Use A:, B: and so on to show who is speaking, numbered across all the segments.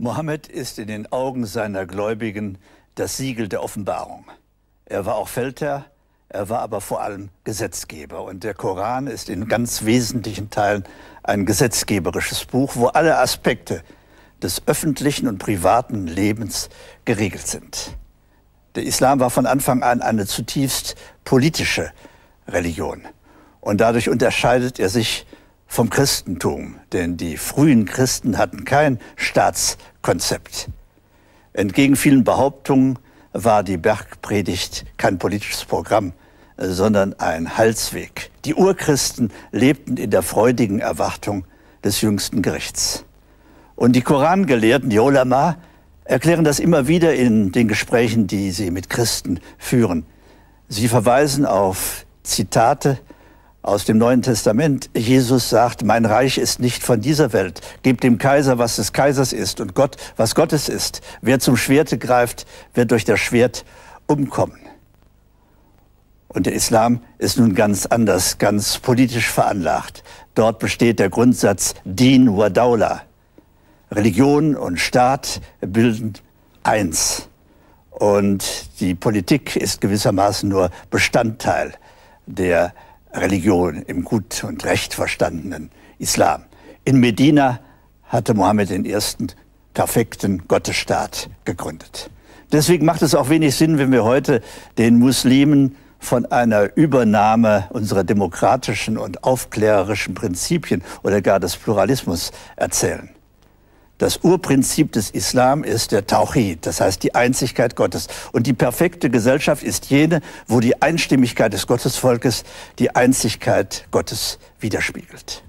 A: Mohammed ist in den Augen seiner Gläubigen das Siegel der Offenbarung. Er war auch Feldherr, er war aber vor allem Gesetzgeber. Und der Koran ist in ganz wesentlichen Teilen ein gesetzgeberisches Buch, wo alle Aspekte des öffentlichen und privaten Lebens geregelt sind. Der Islam war von Anfang an eine zutiefst politische Religion. Und dadurch unterscheidet er sich vom Christentum, denn die frühen Christen hatten kein Staatskonzept. Entgegen vielen Behauptungen war die Bergpredigt kein politisches Programm, sondern ein Halsweg. Die Urchristen lebten in der freudigen Erwartung des jüngsten Gerichts. Und die Korangelehrten, die Ulama, erklären das immer wieder in den Gesprächen, die sie mit Christen führen. Sie verweisen auf Zitate aus dem Neuen Testament. Jesus sagt, mein Reich ist nicht von dieser Welt. Gebt dem Kaiser, was des Kaisers ist und Gott, was Gottes ist. Wer zum Schwerte greift, wird durch das Schwert umkommen. Und der Islam ist nun ganz anders, ganz politisch veranlagt. Dort besteht der Grundsatz Din wa Daula. Religion und Staat bilden eins. Und die Politik ist gewissermaßen nur Bestandteil der Religion im gut und recht verstandenen Islam. In Medina hatte Mohammed den ersten perfekten Gottesstaat gegründet. Deswegen macht es auch wenig Sinn, wenn wir heute den Muslimen von einer Übernahme unserer demokratischen und aufklärerischen Prinzipien oder gar des Pluralismus erzählen. Das Urprinzip des Islam ist der Tauchid, das heißt die Einzigkeit Gottes. Und die perfekte Gesellschaft ist jene, wo die Einstimmigkeit des Gottesvolkes die Einzigkeit Gottes widerspiegelt.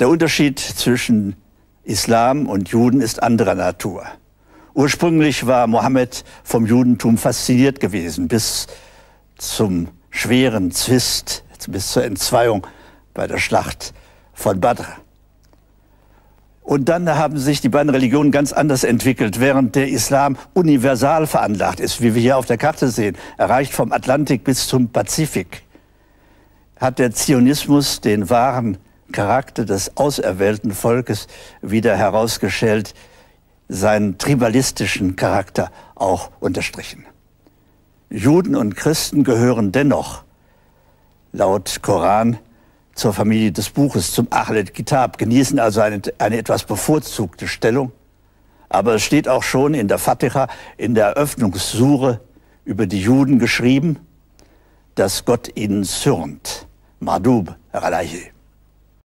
A: Der Unterschied zwischen Islam und Juden ist anderer Natur. Ursprünglich war Mohammed vom Judentum fasziniert gewesen, bis zum schweren Zwist, bis zur Entzweiung bei der Schlacht von Badr. Und dann haben sich die beiden Religionen ganz anders entwickelt, während der Islam universal veranlagt ist, wie wir hier auf der Karte sehen. Erreicht vom Atlantik bis zum Pazifik. Hat der Zionismus den wahren Charakter des auserwählten Volkes wieder herausgestellt, seinen tribalistischen Charakter auch unterstrichen. Juden und Christen gehören dennoch laut Koran zur Familie des Buches, zum Achlet Kitab, genießen also eine, eine etwas bevorzugte Stellung. Aber es steht auch schon in der Fatiha, in der Eröffnungssure über die Juden geschrieben, dass Gott ihnen zürnt. Madub Ralahi.